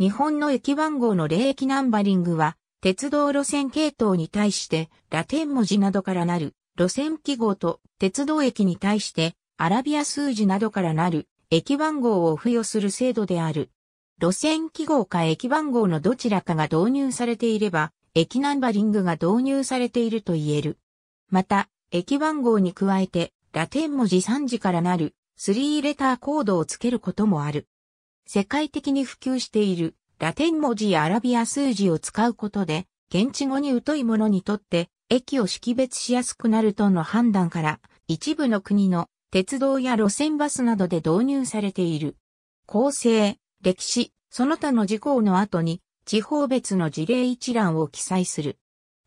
日本の駅番号の霊駅ナンバリングは、鉄道路線系統に対して、ラテン文字などからなる路線記号と、鉄道駅に対して、アラビア数字などからなる駅番号を付与する制度である。路線記号か駅番号のどちらかが導入されていれば、駅ナンバリングが導入されていると言える。また、駅番号に加えて、ラテン文字3字からなる3レターコードをつけることもある。世界的に普及しているラテン文字やアラビア数字を使うことで、現地語に疎い者にとって駅を識別しやすくなるとの判断から、一部の国の鉄道や路線バスなどで導入されている。構成、歴史、その他の事項の後に、地方別の事例一覧を記載する。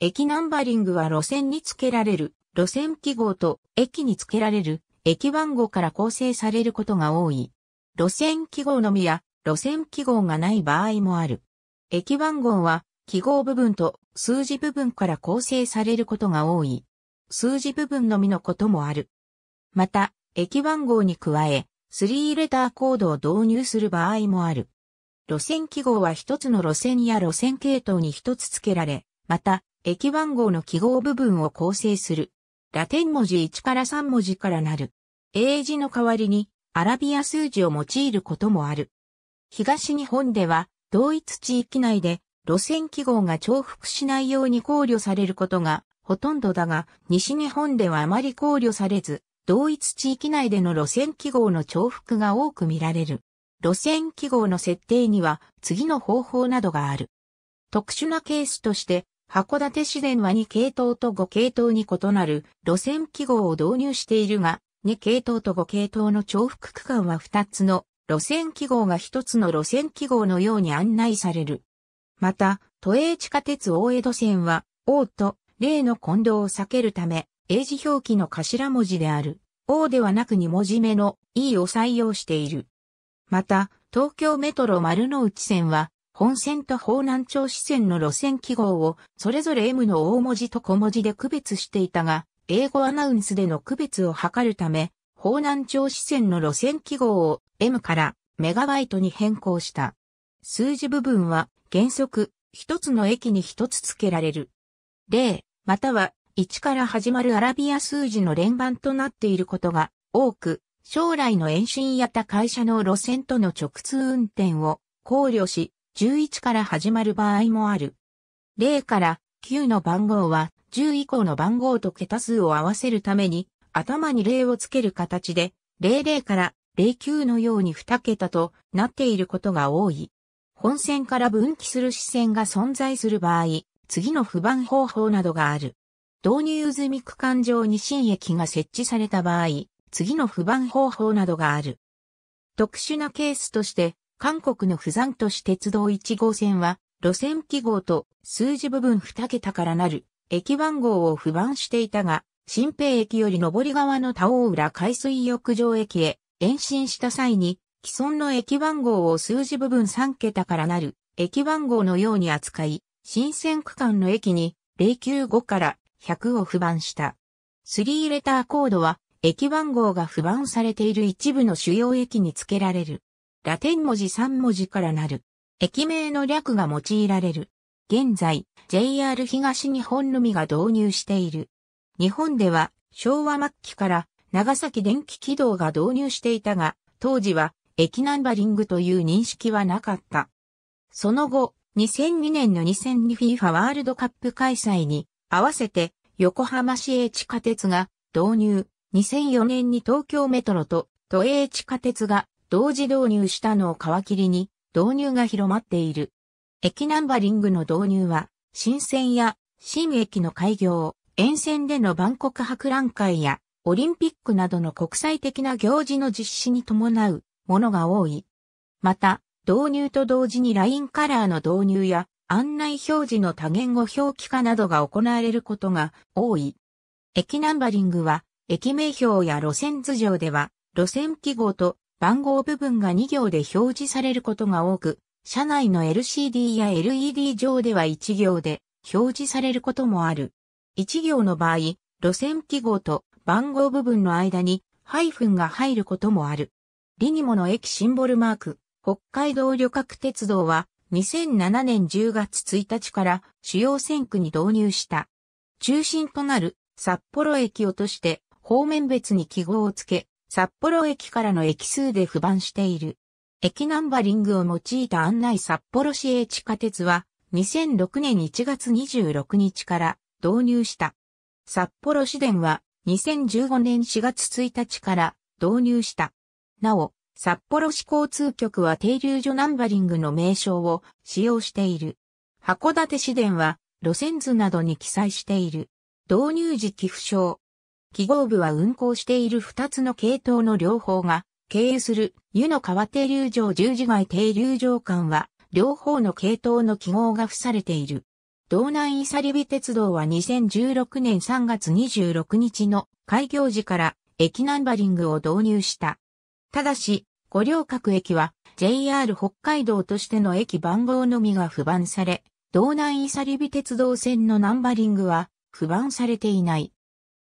駅ナンバリングは路線に付けられる路線記号と駅に付けられる駅番号から構成されることが多い。路線記号のみや路線記号がない場合もある。駅番号は記号部分と数字部分から構成されることが多い。数字部分のみのこともある。また、駅番号に加え、スリーレターコードを導入する場合もある。路線記号は一つの路線や路線系統に一つ付けられ、また、駅番号の記号部分を構成する。ラテン文字1から3文字からなる。英字の代わりにアラビア数字を用いることもある。東日本では、同一地域内で路線記号が重複しないように考慮されることがほとんどだが、西日本ではあまり考慮されず、同一地域内での路線記号の重複が多く見られる。路線記号の設定には次の方法などがある。特殊なケースとして、函館市電は2系統と5系統に異なる路線記号を導入しているが、2系統と5系統の重複区間は2つの路線記号が1つの路線記号のように案内される。また、都営地下鉄大江戸線は、O と例の混同を避けるため、英字表記の頭文字である、O ではなく2文字目の E を採用している。また、東京メトロ丸の内線は、本線と方南町支線の路線記号を、それぞれ M の大文字と小文字で区別していたが、英語アナウンスでの区別を図るため、方南町支線の路線記号を M からメガバイトに変更した。数字部分は原則一つの駅に一つ付けられる。例、または1から始まるアラビア数字の連番となっていることが多く、将来の延伸やった会社の路線との直通運転を考慮し、11から始まる場合もある。0から9の番号は10以降の番号と桁数を合わせるために、頭に0をつける形で、00から09のように2桁となっていることが多い。本線から分岐する視線が存在する場合、次の不番方法などがある。導入済み区間上に新駅が設置された場合、次の不番方法などがある。特殊なケースとして、韓国の不山都市鉄道1号線は、路線記号と数字部分2桁からなる駅番号を不番していたが、新平駅より上り側の田尾浦海水浴場駅へ延伸した際に、既存の駅番号を数字部分3桁からなる駅番号のように扱い、新線区間の駅に095から100を不番した。3レターコードは駅番号が不番されている一部の主要駅に付けられる。ラテン文字3文字からなる。駅名の略が用いられる。現在 JR 東日本のみが導入している。日本では昭和末期から長崎電気軌道が導入していたが、当時は駅ナンバリングという認識はなかった。その後、2002年の 2002FIFA ワールドカップ開催に合わせて横浜市営地下鉄が導入、2004年に東京メトロと都営地下鉄が同時導入したのを皮切りに導入が広まっている。駅ナンバリングの導入は、新線や新駅の開業、沿線での万国博覧会やオリンピックなどの国際的な行事の実施に伴うものが多い。また、導入と同時にラインカラーの導入や案内表示の多言語表記化などが行われることが多い。駅ナンバリングは、駅名表や路線図上では、路線記号と番号部分が2行で表示されることが多く、車内の LCD や LED 上では1行で表示されることもある。1行の場合、路線記号と番号部分の間にハイフンが入ることもある。リニモの駅シンボルマーク、北海道旅客鉄道は2007年10月1日から主要線区に導入した。中心となる札幌駅をとして方面別に記号をつけ、札幌駅からの駅数で不番している。駅ナンバリングを用いた案内札幌市営地下鉄は2006年1月26日から導入した。札幌市電は2015年4月1日から導入した。なお、札幌市交通局は停留所ナンバリングの名称を使用している。函館市電は路線図などに記載している。導入時寄付証。記号部は運行している2つの系統の両方が経由する湯の川停留場十字街停留場間は両方の系統の記号が付されている。道南イサリビ鉄道は2016年3月26日の開業時から駅ナンバリングを導入した。ただし、五稜郭駅は JR 北海道としての駅番号のみが不番され、道南イサリビ鉄道線のナンバリングは不番されていない。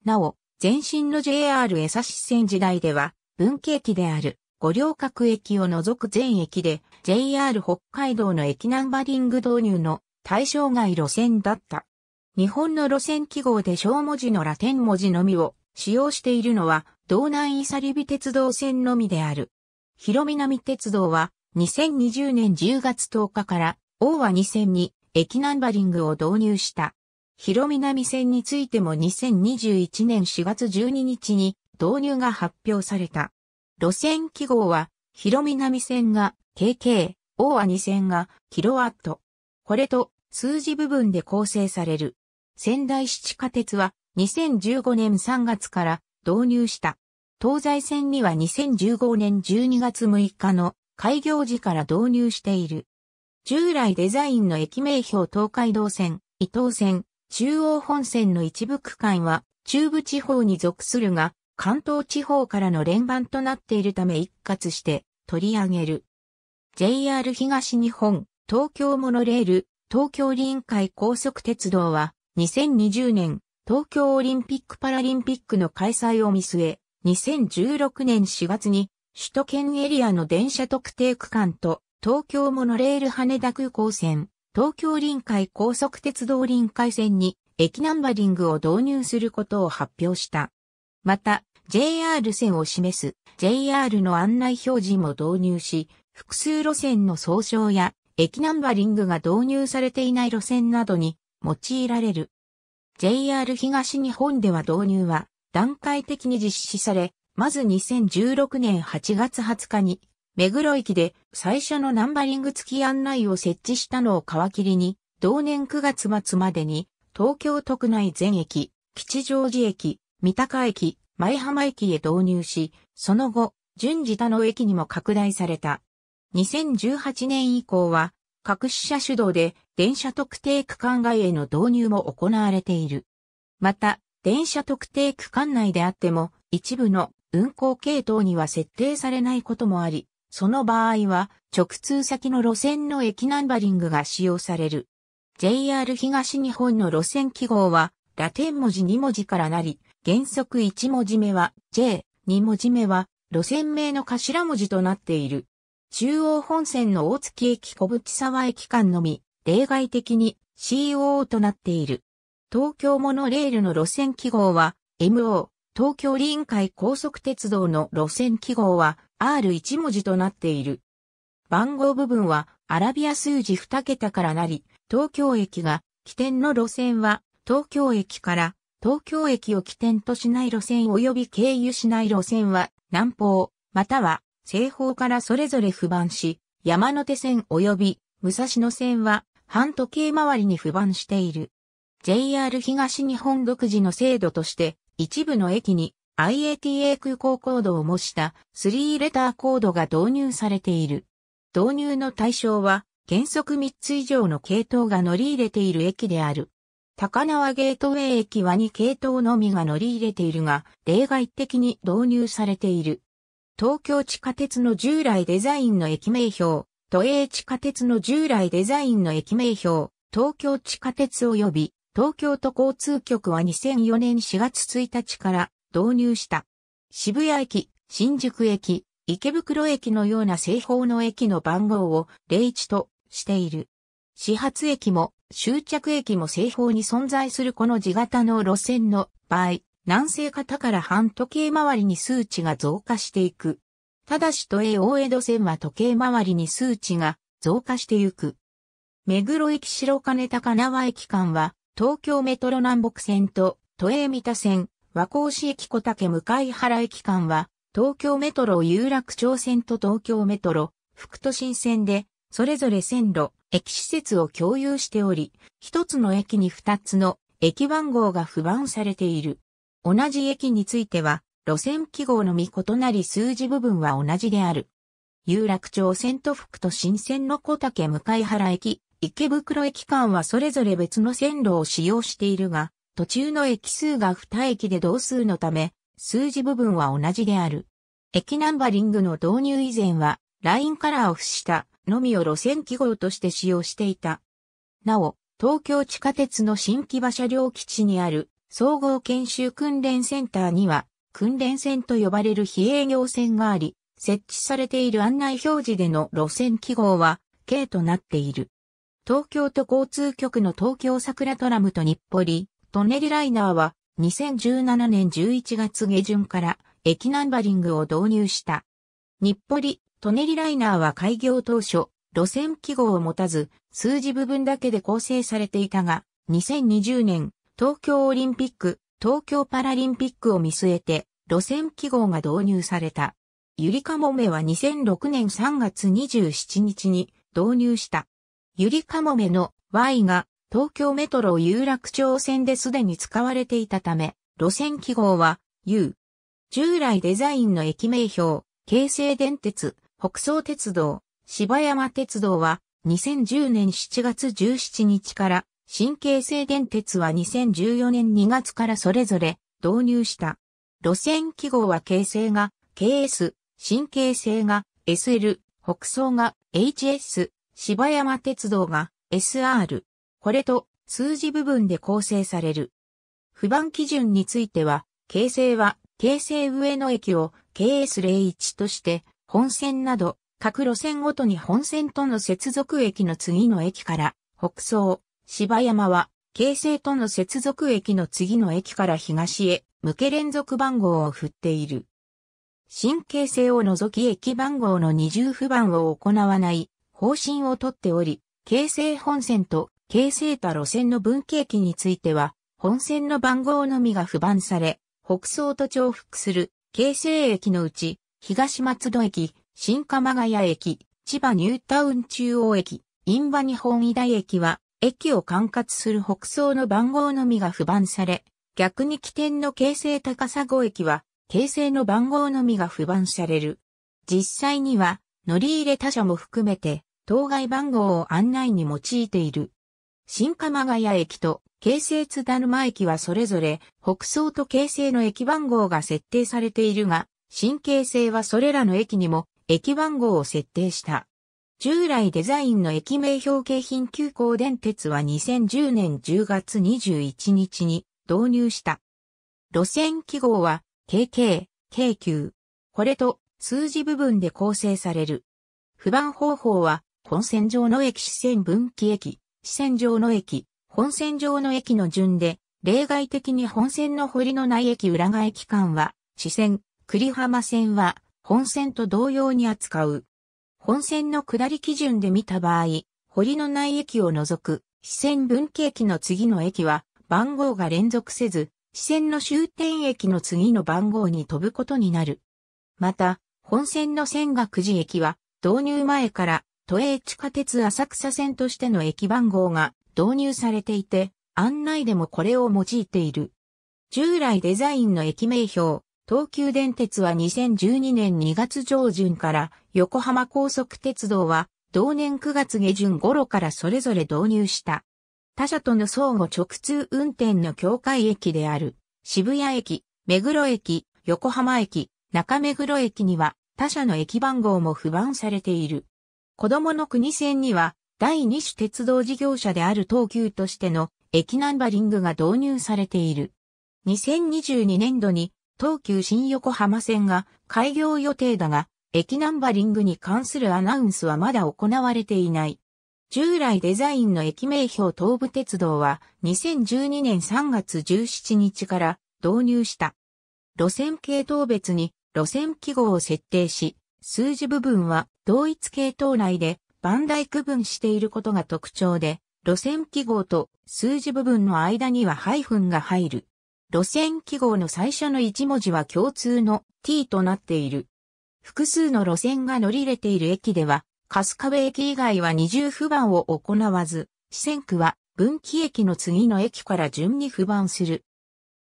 なお、前身の JR 江差線時代では文系駅である五稜郭駅を除く全駅で JR 北海道の駅ナンバリング導入の対象外路線だった。日本の路線記号で小文字のラテン文字のみを使用しているのは道南イサリビ鉄道線のみである。広南鉄道は2020年10月10日から大和2線に駅ナンバリングを導入した。広南線についても2021年4月12日に導入が発表された。路線記号は、広南線が KK、大2線がキロワット。これと数字部分で構成される。仙台市地下鉄は2015年3月から導入した。東西線には2015年12月6日の開業時から導入している。従来デザインの駅名標東海道線、伊東線、中央本線の一部区間は中部地方に属するが、関東地方からの連番となっているため一括して取り上げる。JR 東日本、東京モノレール、東京臨海高速鉄道は2020年東京オリンピック・パラリンピックの開催を見据え、2016年4月に首都圏エリアの電車特定区間と東京モノレール羽田空港線、東京臨海高速鉄道臨海線に駅ナンバリングを導入することを発表した。また、JR 線を示す JR の案内表示も導入し、複数路線の総称や駅ナンバリングが導入されていない路線などに用いられる。JR 東日本では導入は段階的に実施され、まず2016年8月20日に、目黒駅で最初のナンバリング付き案内を設置したのを皮切りに、同年9月末までに、東京都区内全駅、吉祥寺駅、三鷹駅、前浜駅へ導入し、その後、順次他の駅にも拡大された。2018年以降は、各支社主導で電車特定区間外への導入も行われている。また、電車特定区間内であっても、一部の運行系統には設定されないこともあり、その場合は直通先の路線の駅ナンバリングが使用される。JR 東日本の路線記号は、ラテン文字2文字からなり、原則1文字目は J、2文字目は路線名の頭文字となっている。中央本線の大月駅小淵沢駅間のみ、例外的に COO となっている。東京モノレールの路線記号は MO、東京臨海高速鉄道の路線記号は R1 文字となっている。番号部分はアラビア数字2桁からなり、東京駅が起点の路線は東京駅から東京駅を起点としない路線及び経由しない路線は南方、または西方からそれぞれ不番し、山手線及び武蔵野線は半時計回りに不番している。JR 東日本独自の制度として、一部の駅に IATA 空港コードを模した3レターコードが導入されている。導入の対象は、原則3つ以上の系統が乗り入れている駅である。高輪ゲートウェイ駅は2系統のみが乗り入れているが、例外的に導入されている。東京地下鉄の従来デザインの駅名標、都営地下鉄の従来デザインの駅名標、東京地下鉄及び東京都交通局は2004年4月1日から導入した。渋谷駅、新宿駅、池袋駅のような西方の駅の番号を01としている。始発駅も終着駅も西方に存在するこの地型の路線の場合、南西方から半時計回りに数値が増加していく。ただし都営大江戸線は時計回りに数値が増加していく。目黒駅白金高輪駅間は、東京メトロ南北線と都営三田線、和光市駅小竹向原駅間は、東京メトロ有楽町線と東京メトロ、副都心線で、それぞれ線路、駅施設を共有しており、一つの駅に二つの駅番号が不番されている。同じ駅については、路線記号のみ異なり数字部分は同じである。有楽町線と福と新線の小竹向原駅、池袋駅間はそれぞれ別の線路を使用しているが、途中の駅数が二駅で同数のため、数字部分は同じである。駅ナンバリングの導入以前は、ラインカラーを付したのみを路線記号として使用していた。なお、東京地下鉄の新木場車両基地にある総合研修訓練センターには、訓練線と呼ばれる非営業線があり、設置されている案内表示での路線記号は、K となっている。東京都交通局の東京桜トラムと日暮里、トンネルライナーは、2017年11月下旬から駅ナンバリングを導入した。日暮里、トネリライナーは開業当初、路線記号を持たず、数字部分だけで構成されていたが、2020年、東京オリンピック、東京パラリンピックを見据えて、路線記号が導入された。ゆりかもめは2006年3月27日に導入した。ゆりかもめの Y が東京メトロ有楽町線ですでに使われていたため、路線記号は U。従来デザインの駅名標、京成電鉄、北総鉄道、芝山鉄道は2010年7月17日から新京成電鉄は2014年2月からそれぞれ導入した。路線記号は京成が KS、新京成が SL、北総が HS、芝山鉄道が SR。これと数字部分で構成される。不番基準については、京成は京成上野駅を KS01 として、本線など、各路線ごとに本線との接続駅の次の駅から、北総、芝山は、京成との接続駅の次の駅から東へ、向け連続番号を振っている。新京成を除き駅番号の二重不番を行わない方針をとっており、京成本線と京成多路線の分岐駅については、本線の番号のみが不番され、北総と重複する京成駅のうち、東松戸駅、新鎌ヶ谷駅、千葉ニュータウン中央駅、印旛日本医大駅は、駅を管轄する北総の番号のみが不番され、逆に起点の京成高砂駅は、京成の番号のみが不番される。実際には、乗り入れ他社も含めて、当該番号を案内に用いている。新鎌ヶ谷駅と京成津田沼駅はそれぞれ北総と京成の駅番号が設定されているが、神経性はそれらの駅にも駅番号を設定した。従来デザインの駅名表景品急行電鉄は2010年10月21日に導入した。路線記号は KK、KQ。これと数字部分で構成される。不番方法は本線上の駅支線分岐駅、支線上の駅、本線上の駅の順で、例外的に本線の堀のない駅裏側駅間は、支線、栗浜線は本線と同様に扱う。本線の下り基準で見た場合、堀の内駅を除く、支線分岐駅の次の駅は番号が連続せず、支線の終点駅の次の番号に飛ぶことになる。また、本線の線が9時駅は導入前から都営地下鉄浅草線としての駅番号が導入されていて、案内でもこれを用いている。従来デザインの駅名表、東急電鉄は2012年2月上旬から横浜高速鉄道は同年9月下旬頃からそれぞれ導入した。他社との相互直通運転の境界駅である渋谷駅、目黒駅、横浜駅、中目黒駅には他社の駅番号も不番されている。子供の国線には第2種鉄道事業者である東急としての駅ナンバリングが導入されている。2022年度に東急新横浜線が開業予定だが、駅ナンバリングに関するアナウンスはまだ行われていない。従来デザインの駅名標東武鉄道は2012年3月17日から導入した。路線系統別に路線記号を設定し、数字部分は同一系統内で番台区分していることが特徴で、路線記号と数字部分の間にはハイフンが入る。路線記号の最初の1文字は共通の t となっている。複数の路線が乗り入れている駅では、春日部駅以外は二重不番を行わず、四川区は分岐駅の次の駅から順に不番する。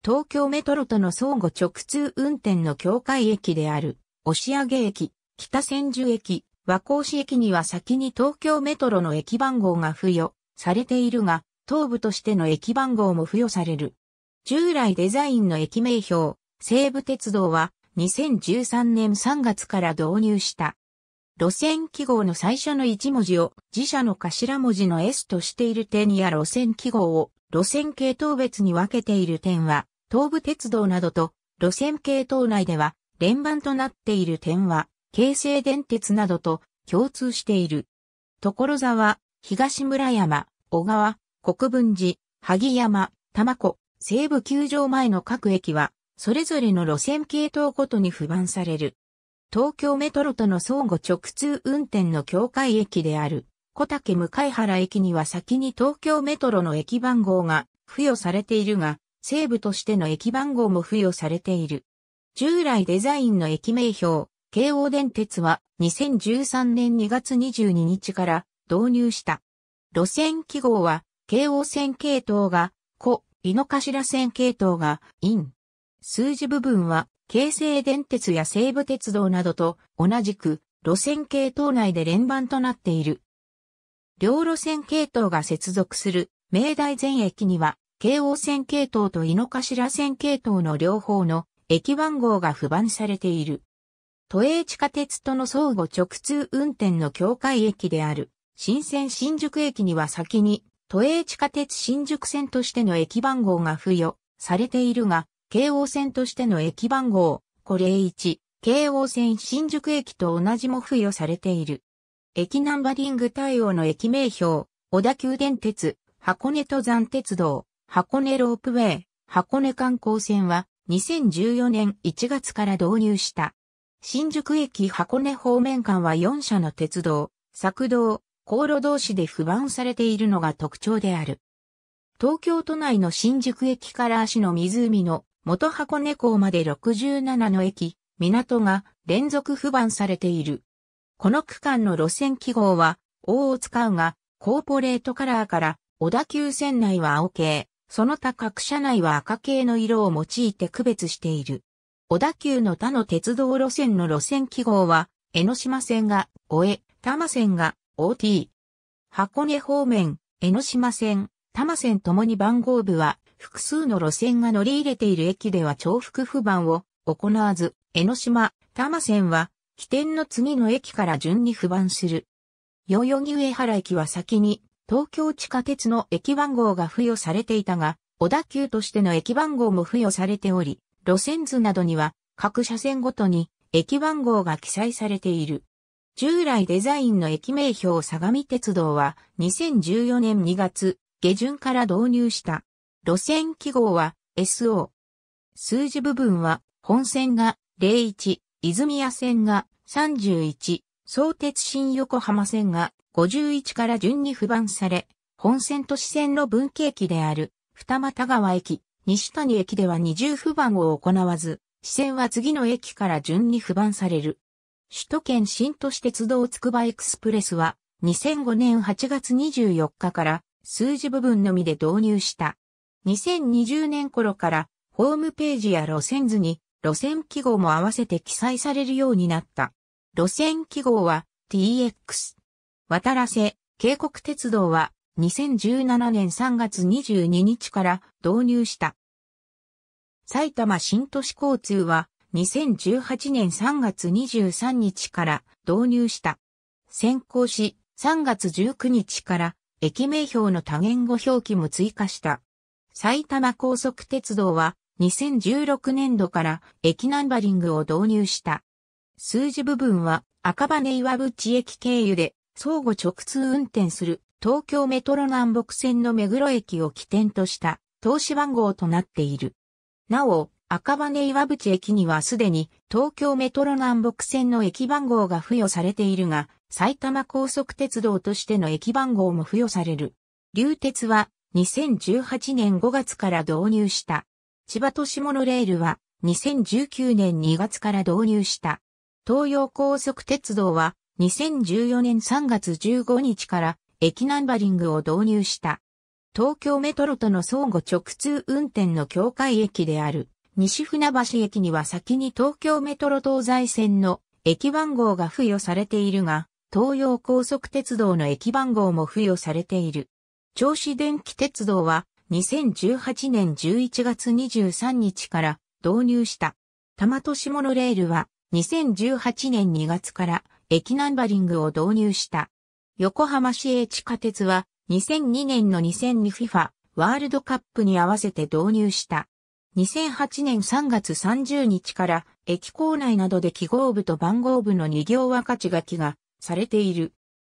東京メトロとの相互直通運転の境界駅である、押上駅、北千住駅、和光市駅には先に東京メトロの駅番号が付与されているが、東部としての駅番号も付与される。従来デザインの駅名標、西武鉄道は2013年3月から導入した。路線記号の最初の1文字を自社の頭文字の S としている点や路線記号を路線系統別に分けている点は東武鉄道などと路線系統内では連番となっている点は京成電鉄などと共通している。所沢、東村山、小川、国分寺、萩山、玉子、西武球場前の各駅は、それぞれの路線系統ごとに不番される。東京メトロとの相互直通運転の境界駅である、小竹向原駅には先に東京メトロの駅番号が付与されているが、西武としての駅番号も付与されている。従来デザインの駅名表、京王電鉄は2013年2月22日から導入した。路線記号は、京王線系統が、井の頭線系統が、ン。数字部分は、京成電鉄や西武鉄道などと同じく路線系統内で連番となっている。両路線系統が接続する明大全駅には、京王線系統と井の頭線系統の両方の駅番号が付番されている。都営地下鉄との相互直通運転の境界駅である、新線新宿駅には先に都営地下鉄新宿線としての駅番号が付与されているが、京王線としての駅番号、これ1、京王線新宿駅と同じも付与されている。駅ナンバリング対応の駅名標、小田急電鉄、箱根登山鉄道、箱根ロープウェイ、箱根観光線は2014年1月から導入した。新宿駅箱根方面間は4社の鉄道、作道、航路同士で不伴されているのが特徴である。東京都内の新宿駅から足の湖の元箱根港まで67の駅、港が連続不満されている。この区間の路線記号は、O を使うが、コーポレートカラーから小田急線内は青系、その他各車内は赤系の色を用いて区別している。小田急の他の鉄道路線の路線記号は、江ノ島線が、小江、多摩線が、OT。箱根方面、江ノ島線、多摩線ともに番号部は複数の路線が乗り入れている駅では重複不番を行わず、江ノ島、多摩線は起点の次の駅から順に不番する。代々木上原駅は先に東京地下鉄の駅番号が付与されていたが、小田急としての駅番号も付与されており、路線図などには各車線ごとに駅番号が記載されている。従来デザインの駅名標相模鉄道は2014年2月下旬から導入した。路線記号は SO。数字部分は本線が01、泉谷線が31、相鉄新横浜線が51から順に不番され、本線と市線の分岐駅である二俣川駅、西谷駅では二重不番を行わず、支線は次の駅から順に不番される。首都圏新都市鉄道つくばエクスプレスは2005年8月24日から数字部分のみで導入した。2020年頃からホームページや路線図に路線記号も合わせて記載されるようになった。路線記号は TX。渡らせ、渓谷鉄道は2017年3月22日から導入した。埼玉新都市交通は2018年3月23日から導入した。先行し、3月19日から駅名標の多言語表記も追加した。埼玉高速鉄道は2016年度から駅ナンバリングを導入した。数字部分は赤羽岩淵駅経由で相互直通運転する東京メトロ南北線の目黒駅を起点とした投資番号となっている。なお、赤羽岩淵駅にはすでに東京メトロ南北線の駅番号が付与されているが、埼玉高速鉄道としての駅番号も付与される。流鉄は2018年5月から導入した。千葉都市モノレールは2019年2月から導入した。東洋高速鉄道は2014年3月15日から駅ナンバリングを導入した。東京メトロとの相互直通運転の境界駅である。西船橋駅には先に東京メトロ東西線の駅番号が付与されているが、東洋高速鉄道の駅番号も付与されている。銚子電気鉄道は2018年11月23日から導入した。多摩都市モノレールは2018年2月から駅ナンバリングを導入した。横浜市営地下鉄は2002年の 2002FIFA ワールドカップに合わせて導入した。2008年3月30日から駅構内などで記号部と番号部の2行分価値書きがされている。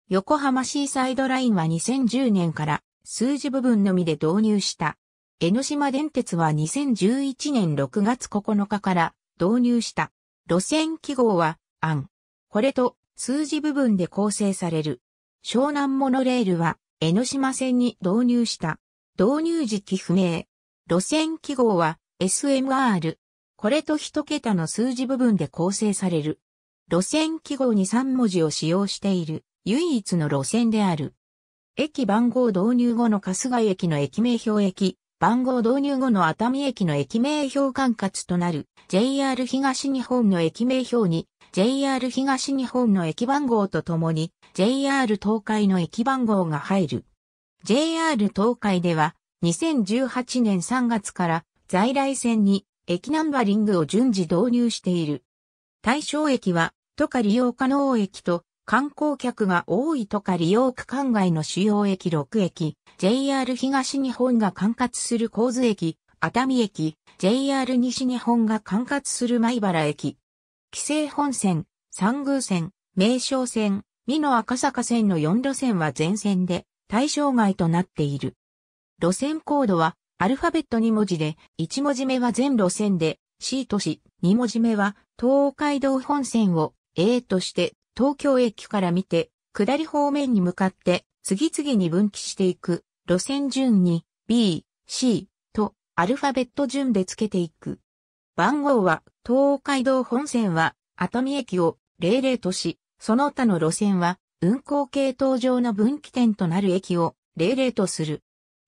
横浜シーサイドラインは2010年から数字部分のみで導入した。江ノ島電鉄は2011年6月9日から導入した路線記号は案。これと数字部分で構成される。湘南モノレールは江ノ島線に導入した。導入時期不明。路線記号は SMR。これと一桁の数字部分で構成される。路線記号に3文字を使用している唯一の路線である。駅番号導入後の春日駅の駅名表駅、番号導入後の熱海駅の駅名表管轄となる JR 東日本の駅名表に JR 東日本の駅番号とともに JR 東海の駅番号が入る。JR 東海では2018年3月から在来線に駅ナンバリングを順次導入している。対象駅は、都下利用可能駅と観光客が多い都下利用区間外の主要駅6駅、JR 東日本が管轄する神津駅、熱海駅、JR 西日本が管轄する米原駅。紀勢本線、三宮線、名称線、美濃赤坂線の4路線は全線で対象外となっている。路線コードはアルファベット2文字で、1文字目は全路線で、C 都市、2文字目は東海道本線を A として東京駅から見て、下り方面に向かって次々に分岐していく路線順に B、C とアルファベット順で付けていく。番号は東海道本線は熱海駅を00とし、その他の路線は運行系統上の分岐点となる駅を00とする。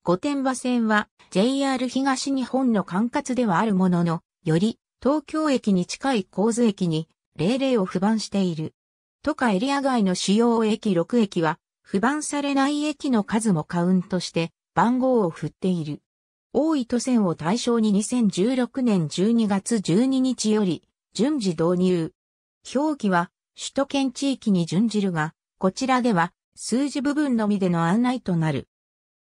御殿場線は JR 東日本の管轄ではあるものの、より東京駅に近い神津駅に例々を不番している。都下エリア外の主要駅6駅は、不番されない駅の数もカウントして番号を振っている。大都線を対象に2016年12月12日より順次導入。表記は首都圏地域に準じるが、こちらでは数字部分のみでの案内となる。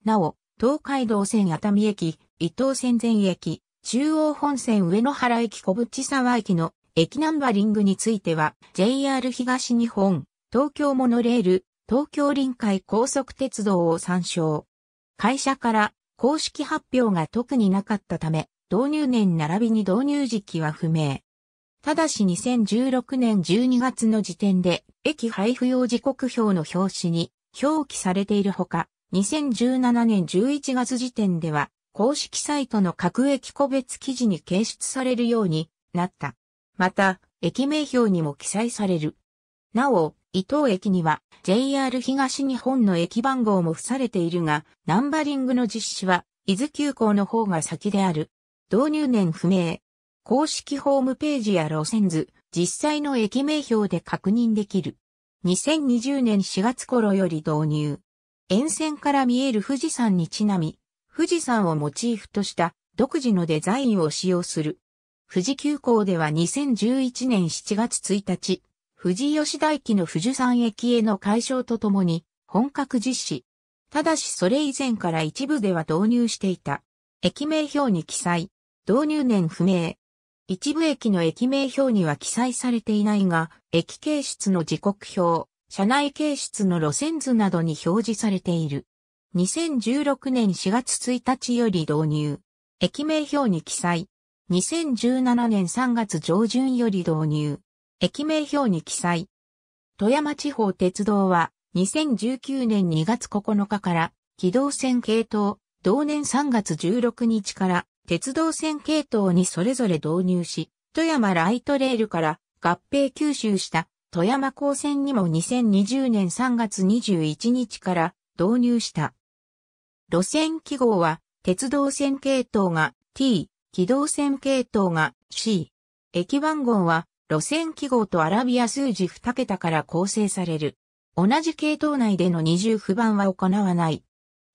なお、東海道線熱海駅、伊東線前駅、中央本線上野原駅小淵沢駅の駅ナンバリングについては、JR 東日本、東京モノレール、東京臨海高速鉄道を参照。会社から公式発表が特になかったため、導入年並びに導入時期は不明。ただし2016年12月の時点で、駅配布用時刻表の表紙に表記されているほか、2017年11月時点では、公式サイトの各駅個別記事に掲出されるようになった。また、駅名表にも記載される。なお、伊東駅には JR 東日本の駅番号も付されているが、ナンバリングの実施は、伊豆急行の方が先である。導入年不明。公式ホームページや路線図、実際の駅名表で確認できる。2020年4月頃より導入。沿線から見える富士山にちなみ、富士山をモチーフとした独自のデザインを使用する。富士急行では2011年7月1日、富士吉田駅の富士山駅への解消とともに本格実施。ただしそれ以前から一部では導入していた。駅名表に記載。導入年不明。一部駅の駅名表には記載されていないが、駅形質の時刻表、車内形質の路線図などに表示されている。2016年4月1日より導入。駅名表に記載。2017年3月上旬より導入。駅名表に記載。富山地方鉄道は2019年2月9日から機動線系統、同年3月16日から鉄道線系統にそれぞれ導入し、富山ライトレールから合併吸収した富山高専にも2020年3月21日から導入した。路線記号は、鉄道線系統が T、軌道線系統が C。駅番号は、路線記号とアラビア数字2桁から構成される。同じ系統内での二重不番は行わない。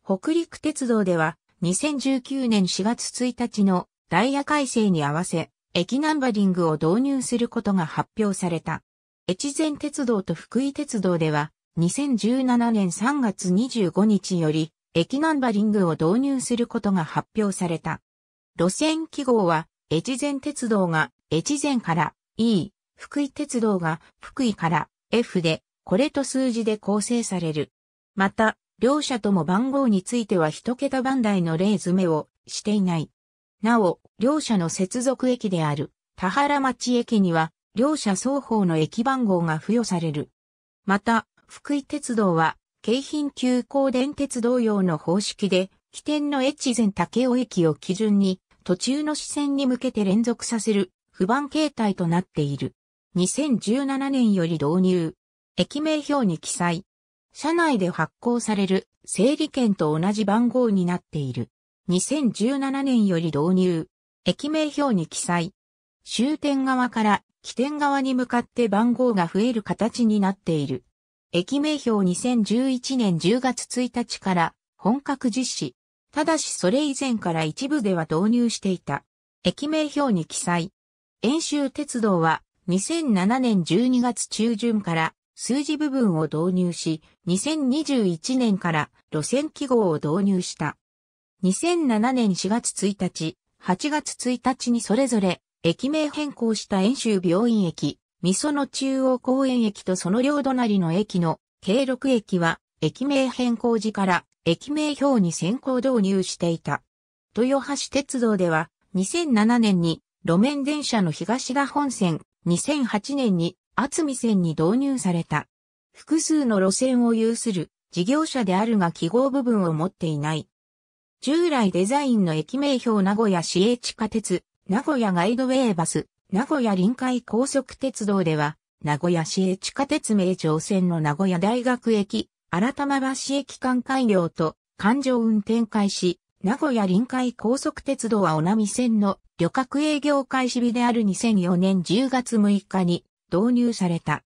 北陸鉄道では、2019年4月1日のダイヤ改正に合わせ、駅ナンバリングを導入することが発表された。越前鉄道と福井鉄道では、2017年3月25日より、駅ナンバリングを導入することが発表された。路線記号は、越前鉄道が越前から E、福井鉄道が福井から F で、これと数字で構成される。また、両社とも番号については一桁番台の例詰めをしていない。なお、両社の接続駅である田原町駅には両者双方の駅番号が付与される。また、福井鉄道は、京浜急行電鉄同様の方式で、起点の越前竹尾駅を基準に、途中の支線に向けて連続させる、不番形態となっている。2017年より導入。駅名表に記載。車内で発行される整理券と同じ番号になっている。2017年より導入。駅名表に記載。終点側から起点側に向かって番号が増える形になっている。駅名表2011年10月1日から本格実施。ただしそれ以前から一部では導入していた。駅名表に記載。遠州鉄道は2007年12月中旬から数字部分を導入し、2021年から路線記号を導入した。2007年4月1日、8月1日にそれぞれ駅名変更した遠州病院駅、噌の中央公園駅とその両隣の駅の計六駅は、駅名変更時から駅名表に先行導入していた。豊橋鉄道では、2007年に路面電車の東田本線、2008年に厚見線に導入された。複数の路線を有する事業者であるが記号部分を持っていない。従来デザインの駅名表名古屋市営地下鉄名古屋ガイドウェイバス、名古屋臨海高速鉄道では、名古屋市営地下鉄名城線の名古屋大学駅、新玉橋駅間改良と、環状運転開始、名古屋臨海高速鉄道は小波線の旅客営業開始日である2004年10月6日に導入された。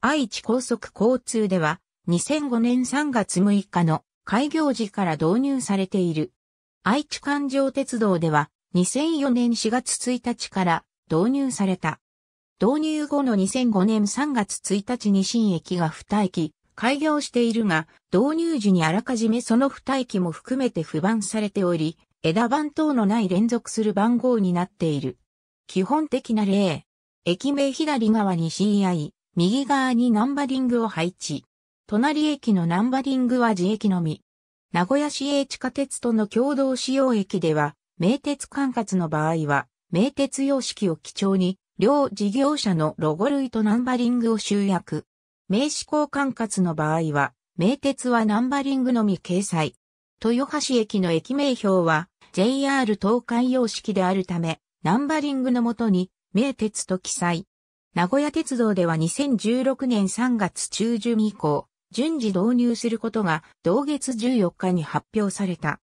愛知高速交通では2005年3月6日の開業時から導入されている。愛知環状鉄道では2004年4月1日から導入された。導入後の2005年3月1日に新駅が2駅開業しているが、導入時にあらかじめその2駅も含めて不番されており、枝番等のない連続する番号になっている。基本的な例。駅名左側に CI、右側にナンバリングを配置。隣駅のナンバリングは自駅のみ。名古屋市営地下鉄との共同使用駅では、名鉄管轄の場合は、名鉄様式を基調に、両事業者のロゴ類とナンバリングを集約。名刺交管轄の場合は、名鉄はナンバリングのみ掲載。豊橋駅の駅名標は JR 東海様式であるため、ナンバリングのもとに名鉄と記載。名古屋鉄道では2016年3月中旬以降、順次導入することが同月14日に発表された。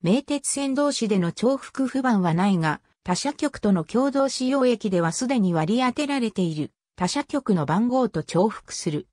名鉄線同士での重複不満はないが、他社局との共同使用駅ではすでに割り当てられている他社局の番号と重複する。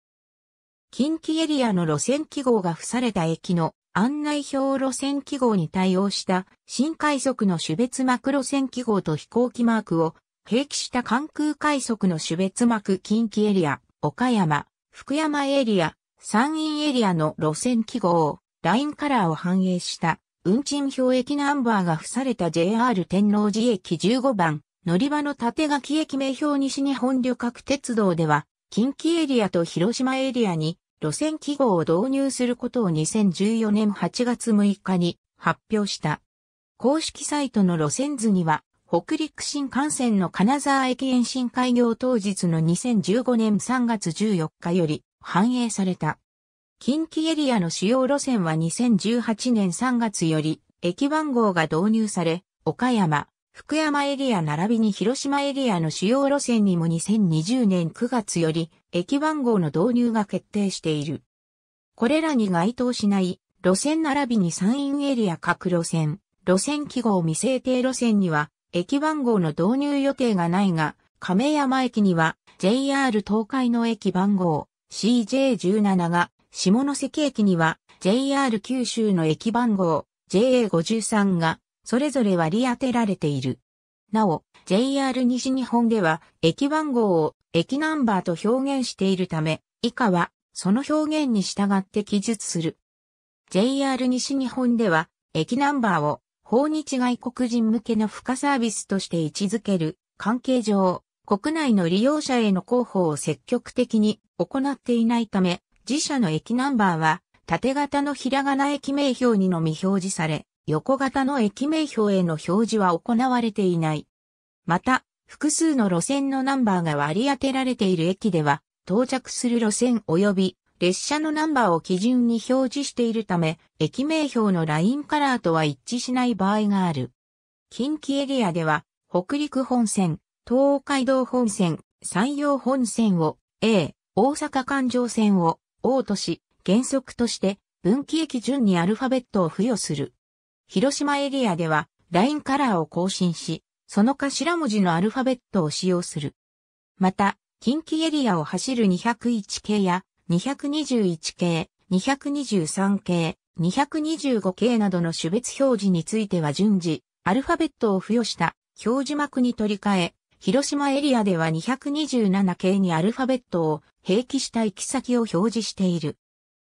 近畿エリアの路線記号が付された駅の案内表路線記号に対応した新快速の種別幕路線記号と飛行機マークを併記した関空快速の種別幕近畿エリア、岡山、福山エリア、山陰エリアの路線記号、ラインカラーを反映した運賃表駅ナンバーが付された JR 天王寺駅15番、乗り場の縦書き駅名表西日本旅客鉄道では、近畿エリアと広島エリアに路線記号を導入することを2014年8月6日に発表した。公式サイトの路線図には、北陸新幹線の金沢駅延伸開業当日の2015年3月14日より反映された。近畿エリアの主要路線は2018年3月より駅番号が導入され、岡山、福山エリア並びに広島エリアの主要路線にも2020年9月より駅番号の導入が決定している。これらに該当しない路線並びに山陰エリア各路線、路線記号未制定路線には駅番号の導入予定がないが、亀山駅には JR 東海の駅番号 CJ17 が下関駅には JR 九州の駅番号 JA53 がそれぞれ割り当てられている。なお、JR 西日本では駅番号を駅ナンバーと表現しているため、以下はその表現に従って記述する。JR 西日本では駅ナンバーを訪日外国人向けの付加サービスとして位置づける関係上、国内の利用者への広報を積極的に行っていないため、自社の駅ナンバーは、縦型のひらがな駅名表にのみ表示され、横型の駅名表への表示は行われていない。また、複数の路線のナンバーが割り当てられている駅では、到着する路線及び列車のナンバーを基準に表示しているため、駅名表のラインカラーとは一致しない場合がある。近畿エリアでは、北陸本線、東海道本線、山陽本線を、A、大阪環状線を王とし、原則として分岐駅順にアルファベットを付与する。広島エリアではラインカラーを更新し、その頭文字のアルファベットを使用する。また、近畿エリアを走る201系や221系、223系、225系などの種別表示については順次、アルファベットを付与した表示幕に取り替え、広島エリアでは227系にアルファベットを併記した行き先を表示している。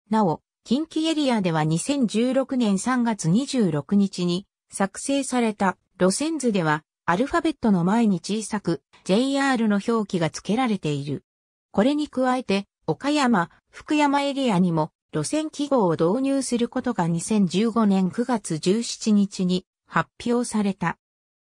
なお、近畿エリアでは2016年3月26日に作成された路線図ではアルファベットの前に小さく JR の表記が付けられている。これに加えて岡山、福山エリアにも路線記号を導入することが2015年9月17日に発表された。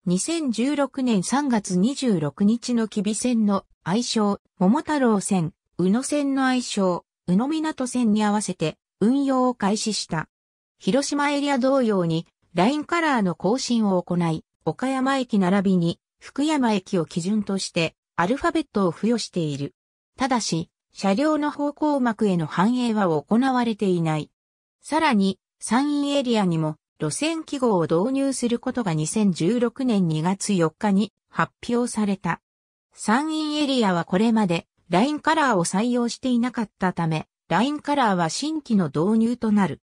2016年3月26日の吉備線の愛称、桃太郎線、宇野線の愛称、宇野港線に合わせて運用を開始した。広島エリア同様に、ラインカラーの更新を行い、岡山駅並びに福山駅を基準としてアルファベットを付与している。ただし、車両の方向幕への反映は行われていない。さらに、山陰エリアにも路線記号を導入することが2016年2月4日に発表された。山陰エリアはこれまでラインカラーを採用していなかったため、ラインカラーは新規の導入となる。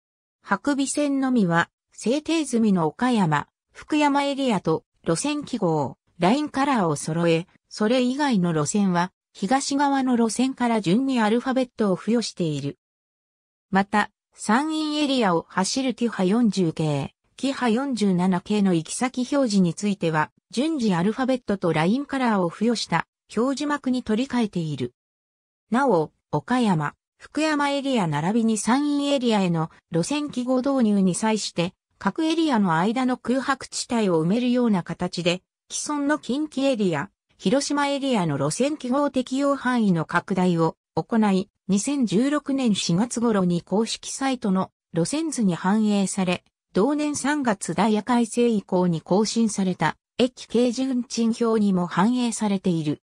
白尾線のみは、制定済みの岡山、福山エリアと路線記号、ラインカラーを揃え、それ以外の路線は、東側の路線から順にアルファベットを付与している。また、山陰エリアを走るキハ40系、キハ47系の行き先表示については、順次アルファベットとラインカラーを付与した表示幕に取り替えている。なお、岡山、福山エリア並びに山陰エリアへの路線記号導入に際して、各エリアの間の空白地帯を埋めるような形で、既存の近畿エリア、広島エリアの路線記号適用範囲の拡大を行い、2016年4月頃に公式サイトの路線図に反映され、同年3月ダイヤ改正以降に更新された駅掲示運賃表にも反映されている。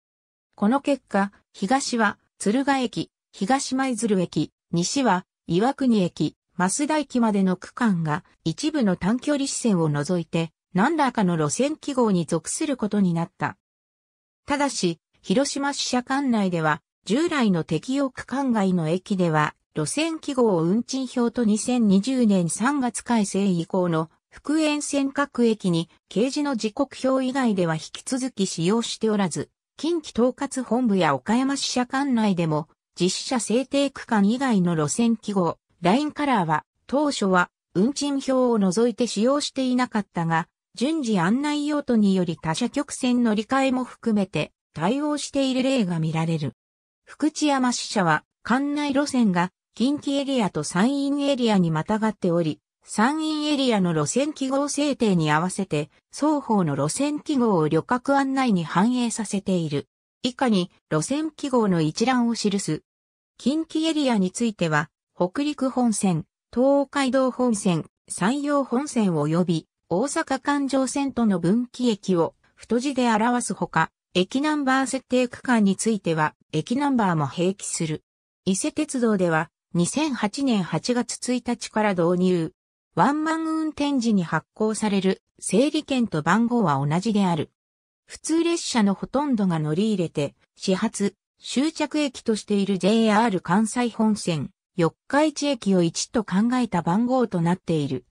この結果、東は鶴ヶ駅、東舞鶴駅、西は岩国駅、増田駅までの区間が一部の短距離支線を除いて何らかの路線記号に属することになった。ただし、広島支社管内では従来の適用区間外の駅では路線記号を運賃表と2020年3月改正以降の福塩線各駅に掲示の時刻表以外では引き続き使用しておらず、近畿統括本部や岡山支社管内でも、実車制定区間以外の路線記号、ラインカラーは、当初は、運賃表を除いて使用していなかったが、順次案内用途により他社曲線乗り換えも含めて対応している例が見られる。福知山支社は、管内路線が近畿エリアと山陰エリアにまたがっており、山陰エリアの路線記号制定に合わせて、双方の路線記号を旅客案内に反映させている。以下に路線記号の一覧を記す。近畿エリアについては、北陸本線、東海道本線、山陽本線及び大阪環状線との分岐駅を太字で表すほか、駅ナンバー設定区間については、駅ナンバーも併記する。伊勢鉄道では、2008年8月1日から導入。ワンマン運転時に発行される整理券と番号は同じである。普通列車のほとんどが乗り入れて、始発、終着駅としている JR 関西本線、四日市駅を1と考えた番号となっている。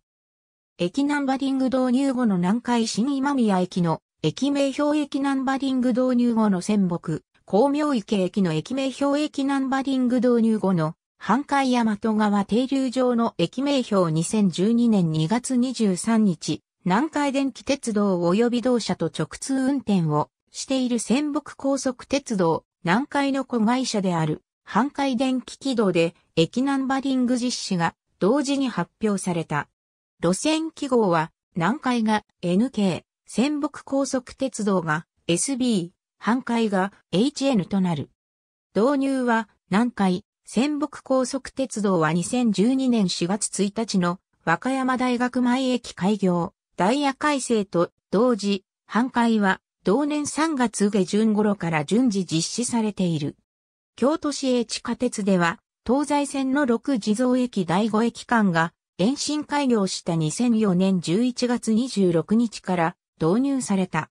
駅ナンバリング導入後の南海新今宮駅の駅名表駅ナンバリング導入後の仙北、光明池駅の駅名表駅ナンバリング導入後の半海大和川停留場の駅名標2012年2月23日、南海電気鉄道及び同社と直通運転をしている仙北高速鉄道、南海の子会社である、半海電気軌道で駅ナンバリング実施が同時に発表された。路線記号は、南海が NK、仙北高速鉄道が SB、半海が HN となる。導入は、南海、仙北高速鉄道は2012年4月1日の和歌山大学前駅開業、ダイヤ改正と同時、半壊は同年3月下旬頃から順次実施されている。京都市営地下鉄では、東西線の6地蔵駅第5駅間が延伸開業した2004年11月26日から導入された。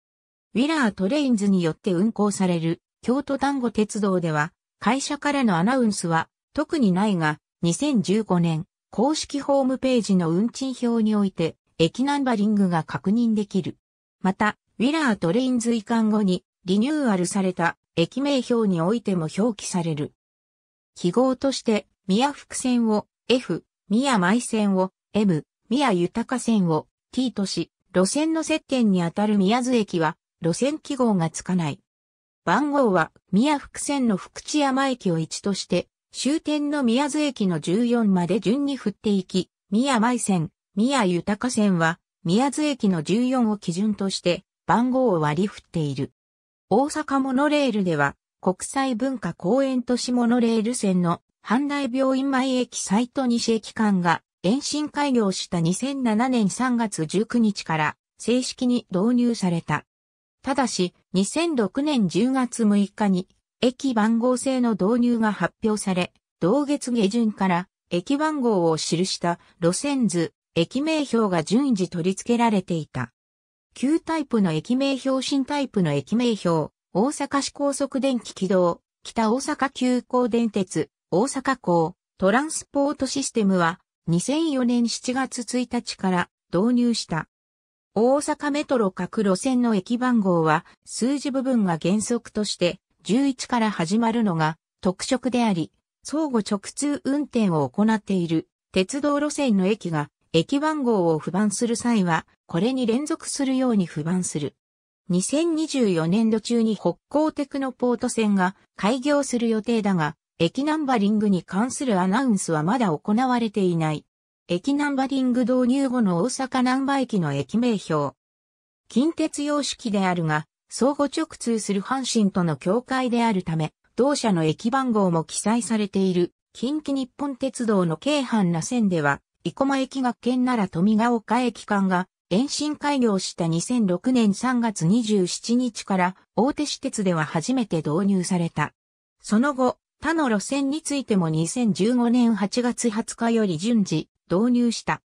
ウィラートレインズによって運行される京都丹後鉄道では会社からのアナウンスは特にないが、2015年、公式ホームページの運賃表において、駅ナンバリングが確認できる。また、ウィラートレイン随管後にリニューアルされた駅名表においても表記される。記号として、宮福線を F、宮舞線を M、宮豊線を T とし、路線の接点にあたる宮津駅は路線記号がつかない。番号は宮福線の福知山駅を1として、終点の宮津駅の14まで順に振っていき、宮舞線、宮豊線は、宮津駅の14を基準として、番号を割り振っている。大阪モノレールでは、国際文化公園都市モノレール線の阪大病院前駅サイト西駅間が延伸開業した2007年3月19日から正式に導入された。ただし、2006年10月6日に、駅番号制の導入が発表され、同月下旬から駅番号を記した路線図、駅名表が順次取り付けられていた。旧タイプの駅名表新タイプの駅名表、大阪市高速電気軌道、北大阪急行電鉄、大阪港、トランスポートシステムは、2004年7月1日から導入した。大阪メトロ各路線の駅番号は数字部分が原則として11から始まるのが特色であり、相互直通運転を行っている鉄道路線の駅が駅番号を不番する際は、これに連続するように不番する。2024年度中に北港テクノポート線が開業する予定だが、駅ナンバリングに関するアナウンスはまだ行われていない。駅ナンバリング導入後の大阪難波駅の駅名標。近鉄様式であるが、相互直通する阪神との境界であるため、同社の駅番号も記載されている、近畿日本鉄道の京阪な線では、生駒駅学研なら富ヶ丘駅間が延伸開業した2006年3月27日から大手私鉄では初めて導入された。その後、他の路線についても2015年8月20日より順次、導入した。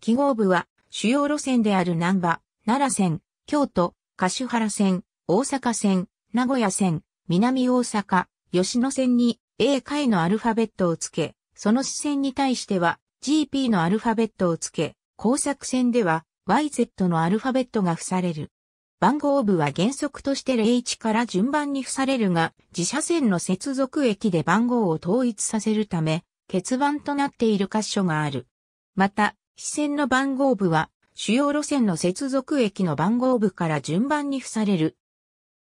記号部は主要路線である南波、奈良線、京都、柏原線、大阪線、名古屋線、南大阪、吉野線に A 回のアルファベットをつけ、その支線に対しては GP のアルファベットをつけ、工作線では YZ のアルファベットが付される。番号部は原則として01から順番に付されるが、自社線の接続駅で番号を統一させるため、欠番となっている箇所がある。また、支線の番号部は、主要路線の接続駅の番号部から順番に付される。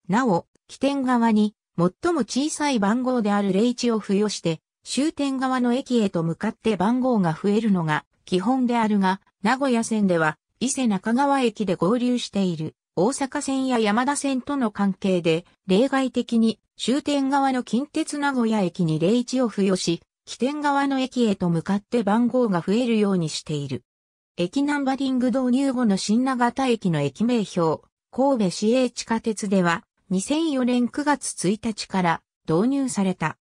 なお、起点側に、最も小さい番号である01を付与して、終点側の駅へと向かって番号が増えるのが基本であるが、名古屋線では、伊勢中川駅で合流している大阪線や山田線との関係で、例外的に終点側の近鉄名古屋駅に01を付与し、起点側の駅へと向かって番号が増えるようにしている。駅ナンバリング導入後の新長田駅の駅名標、神戸市営地下鉄では、2004年9月1日から導入された。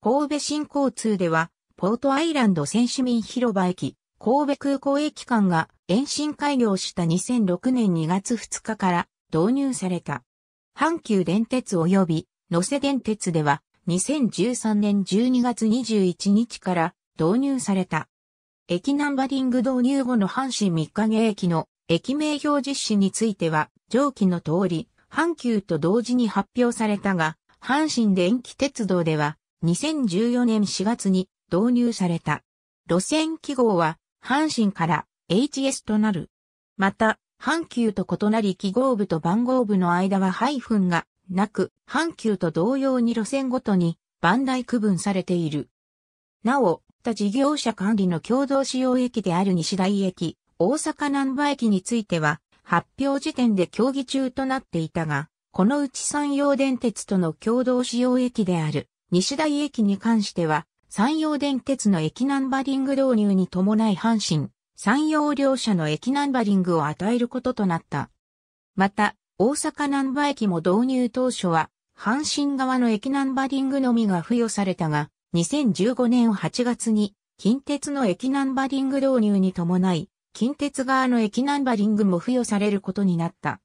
神戸新交通では、ポートアイランド選手民広場駅、神戸空港駅間が延伸開業した2006年2月2日から導入された。阪急電鉄及び野瀬電鉄では、2013年12月21日から導入された。駅ナンバリング導入後の阪神三影駅の駅名表実施については、上記の通り、阪急と同時に発表されたが、阪神電気鉄道では、2014年4月に導入された。路線記号は、阪神から HS となる。また、阪急と異なり記号部と番号部の間はハイフンがなく、阪急と同様に路線ごとに番台区分されている。なお、他事業者管理の共同使用駅である西大駅、大阪南波駅については、発表時点で協議中となっていたが、このうち山陽電鉄との共同使用駅である西大駅に関しては、山陽電鉄の駅ナンバリング導入に伴い阪神、山陽両社の駅ナンバリングを与えることとなった。また、大阪南波駅も導入当初は、阪神側の駅ナンバリングのみが付与されたが、2015年8月に、近鉄の駅ナンバリング導入に伴い、近鉄側の駅ナンバリングも付与されることになった。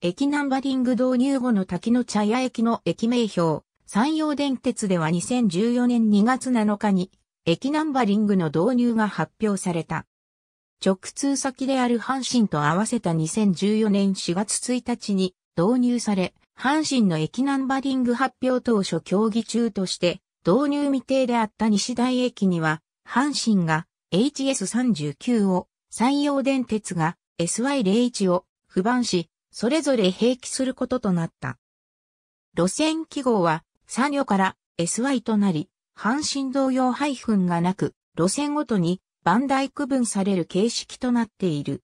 駅ナンバリング導入後の滝の茶屋駅の駅名標、山陽電鉄では2014年2月7日に、駅ナンバリングの導入が発表された。直通先である阪神と合わせた2014年4月1日に導入され、阪神の駅ナンバリング発表当初協議中として導入未定であった西大駅には、阪神が HS39 を、山陽電鉄が SY01 を不番し、それぞれ併記することとなった。路線記号は、産業から SY となり、阪神同様ハイフンがなく、路線ごとに番台区分される形式となっている。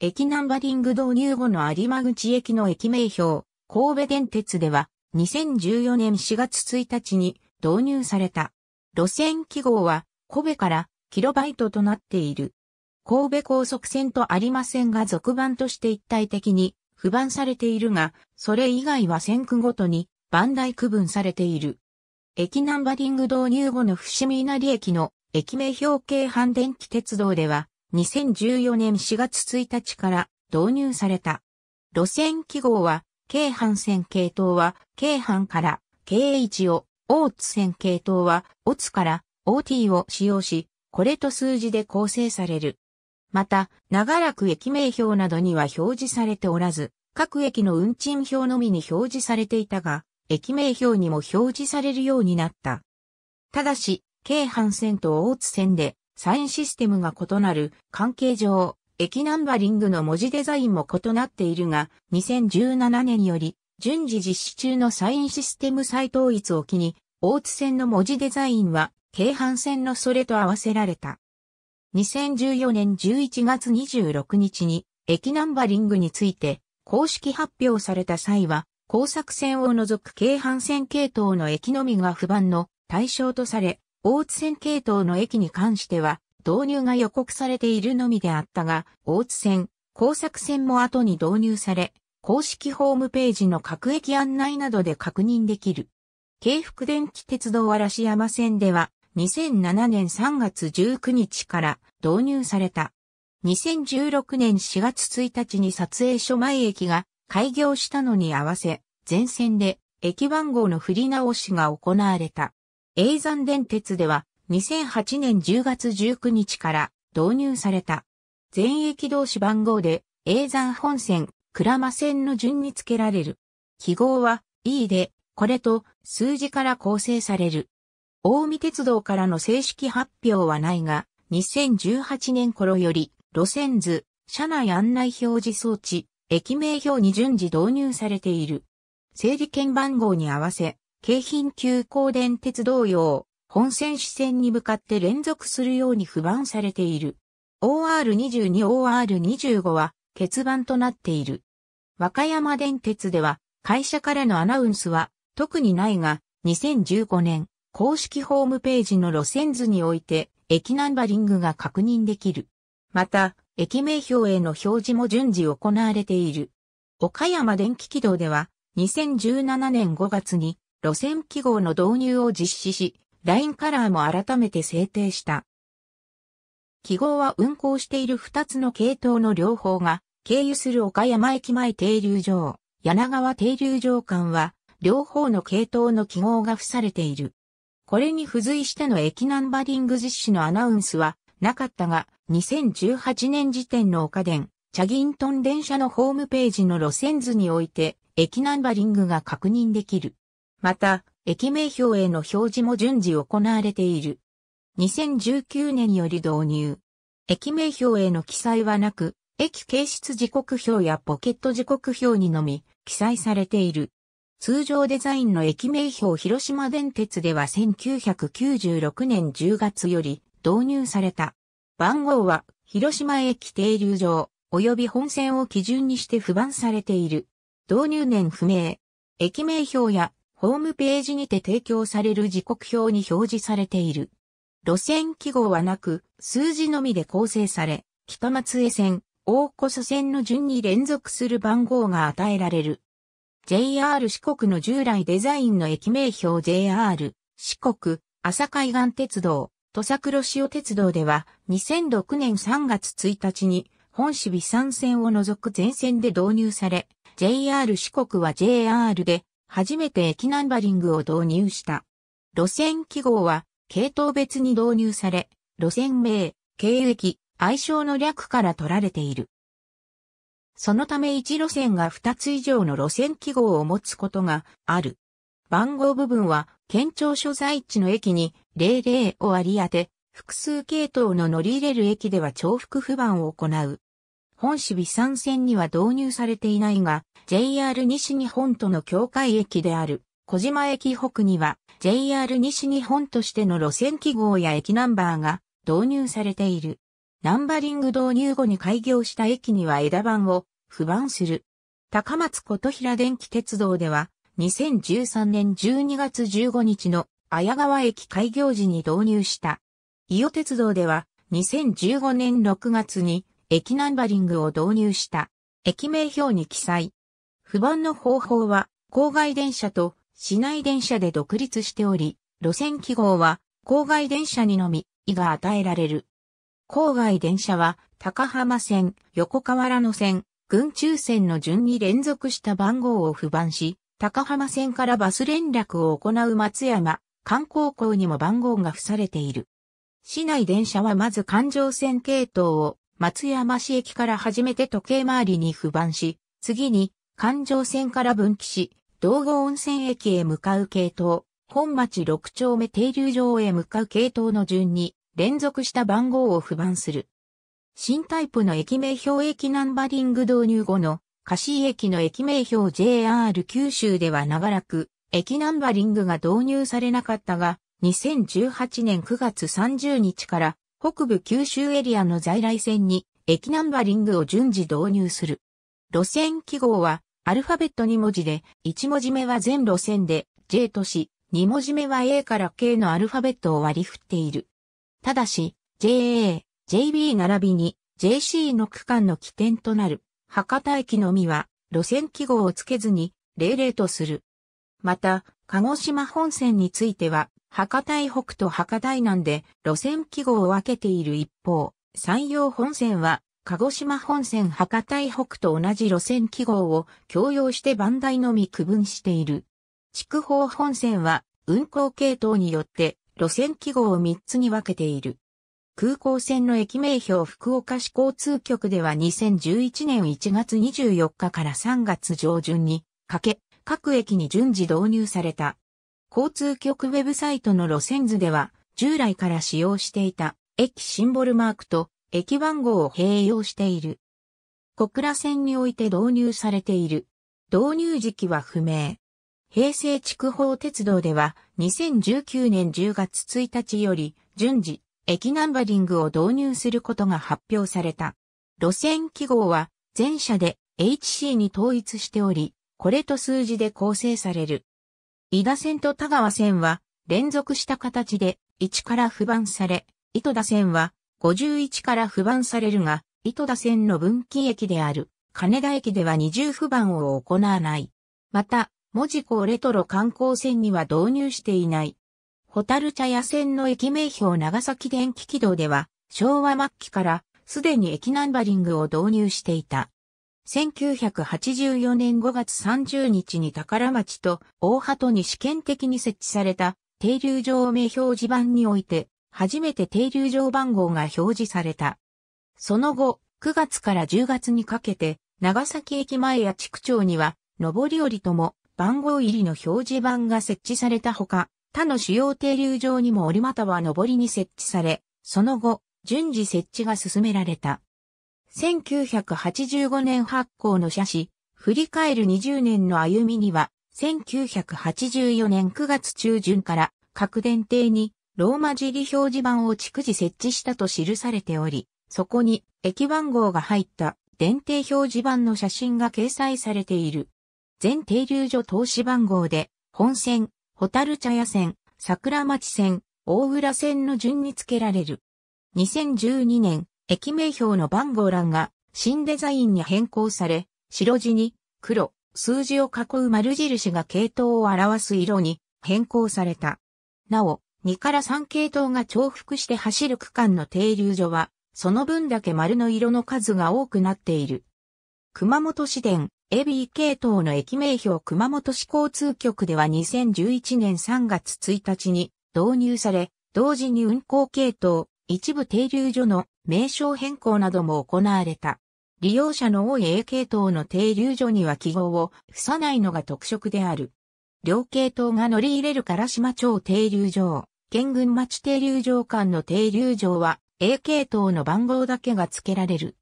駅ナンバリング導入後の有馬口駅の駅名標、神戸電鉄では2014年4月1日に導入された。路線記号は神戸からキロバイトとなっている。神戸高速線と有馬線が続番として一体的に不番されているが、それ以外は線区ごとに番台区分されている。駅ナンバリング導入後の伏見稲荷駅の駅名表京阪電気鉄道では、2014年4月1日から導入された。路線記号は、京阪線系統は、京阪から京一を、大津線系統は、大津から OT を使用し、これと数字で構成される。また、長らく駅名表などには表示されておらず、各駅の運賃表のみに表示されていたが、駅名表にも表示されるようになった。ただし、京阪線と大津線で、サインシステムが異なる関係上、駅ナンバリングの文字デザインも異なっているが、2017年より、順次実施中のサインシステム再統一を機に、大津線の文字デザインは、京阪線のそれと合わせられた。2014年11月26日に、駅ナンバリングについて、公式発表された際は、工作線を除く京阪線系統の駅のみが不番の対象とされ、大津線系統の駅に関しては、導入が予告されているのみであったが、大津線、工作線も後に導入され、公式ホームページの各駅案内などで確認できる。京福電気鉄道嵐山線では、2007年3月19日から導入された。2016年4月1日に撮影所前駅が開業したのに合わせ、全線で駅番号の振り直しが行われた。永山電鉄では2008年10月19日から導入された。全駅同士番号で永山本線、倉間線の順に付けられる。記号は E で、これと数字から構成される。大見鉄道からの正式発表はないが、2018年頃より路線図、車内案内表示装置、駅名表に順次導入されている。整理券番号に合わせ、京浜急行電鉄同様、本線支線に向かって連続するように不番されている。OR22、OR25 は欠番となっている。和歌山電鉄では、会社からのアナウンスは特にないが、2015年、公式ホームページの路線図において、駅ナンバリングが確認できる。また、駅名表への表示も順次行われている。岡山電気軌道では、2017年5月に路線記号の導入を実施し、ラインカラーも改めて制定した。記号は運行している2つの系統の両方が、経由する岡山駅前停留場、柳川停留場間は、両方の系統の記号が付されている。これに付随しての駅ナンバリング実施のアナウンスはなかったが、2018年時点の岡電、チャギントン電車のホームページの路線図において、駅ナンバリングが確認できる。また、駅名標への表示も順次行われている。2019年より導入。駅名標への記載はなく、駅形出時刻表やポケット時刻表にのみ記載されている。通常デザインの駅名標広島電鉄では1996年10月より導入された。番号は広島駅停留場及び本線を基準にして不番されている。導入年不明。駅名標やホームページにて提供される時刻表に表示されている。路線記号はなく、数字のみで構成され、北松江線、大小祖線の順に連続する番号が与えられる。JR 四国の従来デザインの駅名表 JR 四国朝海岸鉄道土佐黒潮鉄道では2006年3月1日に本市美山線を除く全線で導入され JR 四国は JR で初めて駅ナンバリングを導入した。路線記号は、系統別に導入され、路線名、経駅、愛称の略から取られている。そのため1路線が2つ以上の路線記号を持つことがある。番号部分は、県庁所在地の駅に00を割り当て、複数系統の乗り入れる駅では重複不番を行う。本市備山線には導入されていないが、JR 西日本との境界駅である小島駅北には JR 西日本としての路線記号や駅ナンバーが導入されている。ナンバリング導入後に開業した駅には枝番を不番する。高松琴平電気鉄道では2013年12月15日の綾川駅開業時に導入した。伊予鉄道では2015年6月に駅ナンバリングを導入した。駅名表に記載。不板の方法は、郊外電車と市内電車で独立しており、路線記号は郊外電車にのみ、意が与えられる。郊外電車は、高浜線、横河原の線、群中線の順に連続した番号を不板し、高浜線からバス連絡を行う松山、観光港にも番号が付されている。市内電車はまず環状線系統を松山市駅から始めて時計回りに不番し、次に環状線から分岐し、道後温泉駅へ向かう系統、本町六丁目停留場へ向かう系統の順に連続した番号を不番する。新タイプの駅名表駅ナンバリング導入後の貸し駅の駅名表 JR 九州では長らく駅ナンバリングが導入されなかったが、2018年9月30日から北部九州エリアの在来線に駅ナンバリングを順次導入する。路線記号はアルファベット2文字で、1文字目は全路線で J とし、2文字目は A から K のアルファベットを割り振っている。ただし、JA、JB 並びに JC の区間の起点となる博多駅のみは路線記号をつけずに00とする。また、鹿児島本線については、博多北と博多南で路線記号を分けている一方、山陽本線は、鹿児島本線博多北と同じ路線記号を共用して番台のみ区分している。筑豊本線は運行系統によって路線記号を3つに分けている。空港線の駅名標福岡市交通局では2011年1月24日から3月上旬にかけ各駅に順次導入された。交通局ウェブサイトの路線図では、従来から使用していた駅シンボルマークと駅番号を併用している。小倉線において導入されている。導入時期は不明。平成筑豊鉄道では2019年10月1日より順次駅ナンバリングを導入することが発表された。路線記号は全社で HC に統一しており、これと数字で構成される。井田線と田川線は連続した形で1から不番され、糸田線は51から不番されるが、糸田線の分岐駅である金田駅では20不番を行わない。また、文字港レトロ観光線には導入していない。ホタル茶屋線の駅名標長崎電気軌道では、昭和末期からすでに駅ナンバリングを導入していた。1984年5月30日に宝町と大鳩に試験的に設置された停留場名表示板において、初めて停留場番号が表示された。その後、9月から10月にかけて、長崎駅前や地区長には、上り降りとも番号入りの表示板が設置されたほか、他の主要停留場にも折または上りに設置され、その後、順次設置が進められた。1985年発行の写真、振り返る20年の歩みには、1984年9月中旬から各電停にローマ字理表示板を逐次設置したと記されており、そこに駅番号が入った電停表示板の写真が掲載されている。全停留所投資番号で、本線、ホタル茶屋線、桜町線、大浦線の順に付けられる。2012年駅名標の番号欄が新デザインに変更され、白地に黒、数字を囲う丸印が系統を表す色に変更された。なお、2から3系統が重複して走る区間の停留所は、その分だけ丸の色の数が多くなっている。熊本市電、エビー系統の駅名標熊本市交通局では2011年3月1日に導入され、同時に運行系統、一部停留所の名称変更なども行われた。利用者の多い A 系統の停留所には記号を付さないのが特色である。両系統が乗り入れる烏島町停留所、県群町停留場間の停留所は A 系統の番号だけが付けられる。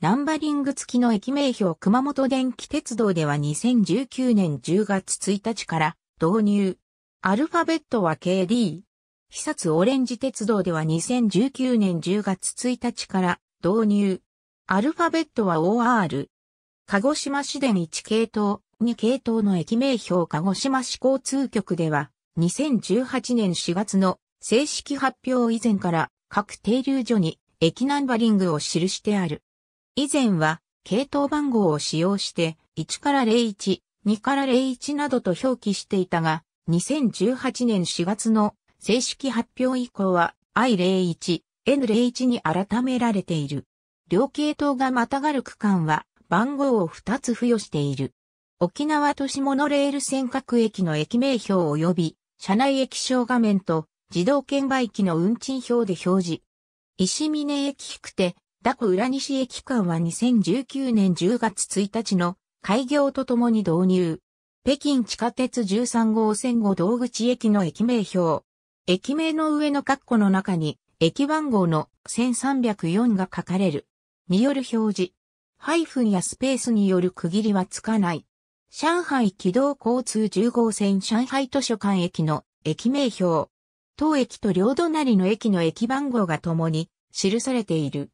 ナンバリング付きの駅名標熊本電気鉄道では2019年10月1日から導入。アルファベットは KD、被殺オレンジ鉄道では2019年10月1日から導入。アルファベットは OR。鹿児島市電1系統、2系統の駅名標鹿児島市交通局では、2018年4月の正式発表以前から各停留所に駅ナンバリングを記してある。以前は、系統番号を使用して、1から01、2から01などと表記していたが、2018年4月の正式発表以降は I01、N01 に改められている。両系統がまたがる区間は番号を2つ付与している。沖縄都市モノレール尖閣駅の駅名表及び車内液晶画面と自動券売機の運賃表で表示。石峰駅低くて、ダコ浦西駅間は2019年10月1日の開業とともに導入。北京地下鉄13号線後道口駅の駅名表、駅名の上の括弧の中に、駅番号の1304が書かれる。による表示。ハイフンやスペースによる区切りはつかない。上海軌道交通10号線上海図書館駅の駅名表。当駅と両隣の駅の駅番号が共に記されている。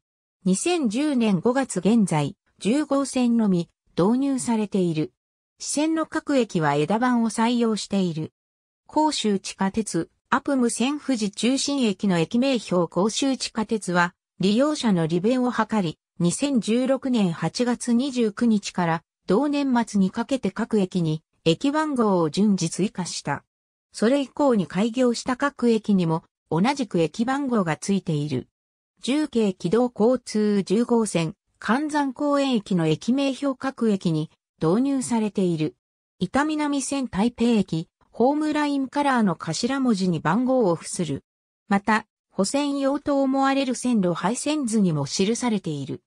2010年5月現在、10号線のみ導入されている。支線の各駅は枝板を採用している。甲州地下鉄、アプム線富士中心駅の駅名標公衆地下鉄は、利用者の利便を図り、2016年8月29日から同年末にかけて各駅に駅番号を順次追加した。それ以降に開業した各駅にも同じく駅番号がついている。重慶軌道交通10号線、関山公園駅の駅名標各駅に導入されている。伊丹南線台北駅、ホームラインカラーの頭文字に番号を付する。また、補選用と思われる線路配線図にも記されている。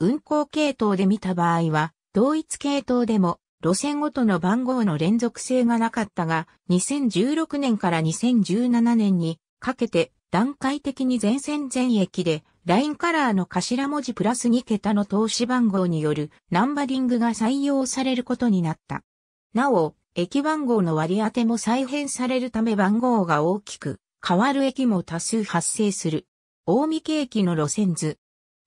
運行系統で見た場合は、同一系統でも路線ごとの番号の連続性がなかったが、2016年から2017年にかけて段階的に全線全駅でラインカラーの頭文字プラス2桁の投資番号によるナンバリングが採用されることになった。なお、駅番号の割り当ても再編されるため番号が大きく、変わる駅も多数発生する。大見景駅の路線図。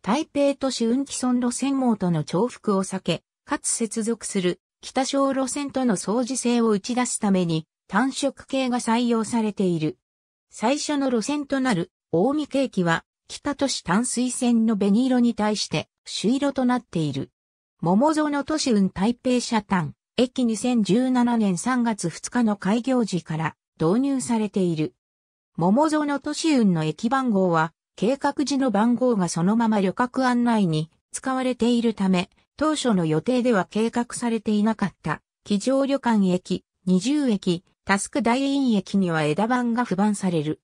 台北都市運基村路線網との重複を避け、かつ接続する北小路線との相似性を打ち出すために単色系が採用されている。最初の路線となる大見景駅は北都市淡水線の紅色に対して朱色となっている。桃園都市運台北車単駅2017年3月2日の開業時から導入されている。桃園都市運の駅番号は、計画時の番号がそのまま旅客案内に使われているため、当初の予定では計画されていなかった、非常旅館駅、20駅、タスク大院駅には枝番が不番される。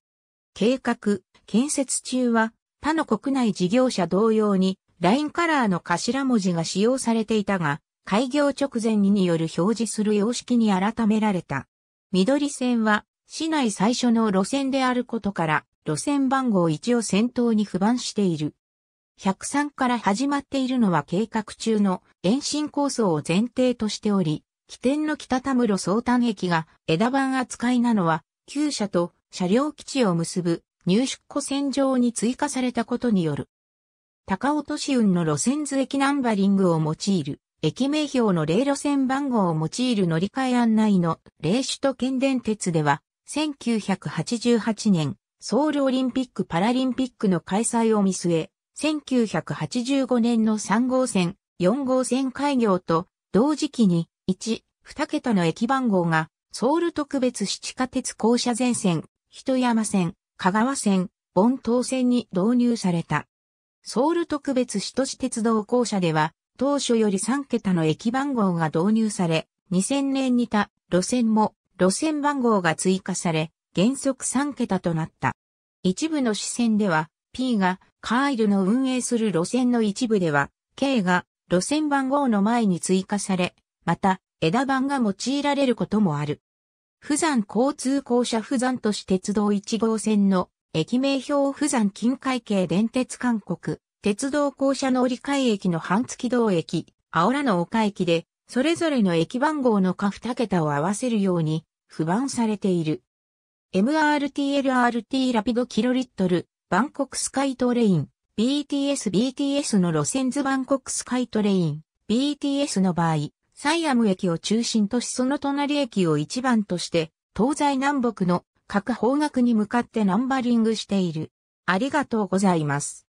計画、建設中は、他の国内事業者同様に、ラインカラーの頭文字が使用されていたが、開業直前による表示する様式に改められた。緑線は市内最初の路線であることから路線番号1を先頭に不番している。103から始まっているのは計画中の延伸構想を前提としており、起点の北田室総丹駅が枝番扱いなのは、旧車と車両基地を結ぶ入出庫線上に追加されたことによる。高落運の路線図駅ナンバリングを用いる。駅名標の零路線番号を用いる乗り換え案内の零首都圏電鉄では、1988年、ソウルオリンピック・パラリンピックの開催を見据え、1985年の3号線、4号線開業と、同時期に、1、2桁の駅番号が、ソウル特別地下鉄公社前線、人山線、香川線、盆東線に導入された。ソウル特別市都市鉄道公社では、当初より3桁の駅番号が導入され、2000年にた路線も路線番号が追加され、原則3桁となった。一部の支線では、P がカーイルの運営する路線の一部では、K が路線番号の前に追加され、また枝番が用いられることもある。富山交通公社富山都市鉄道1号線の駅名標富山近海系電鉄韓国鉄道公社の折り替え駅の半月道駅、青らの丘駅で、それぞれの駅番号の下2桁を合わせるように、不番されている。MRTLRT ラピドキロリットル、バンコクスカイトレイン、BTS BTS の路線図バンコクスカイトレイン、BTS の場合、サイアム駅を中心としその隣駅を一番として、東西南北の各方角に向かってナンバリングしている。ありがとうございます。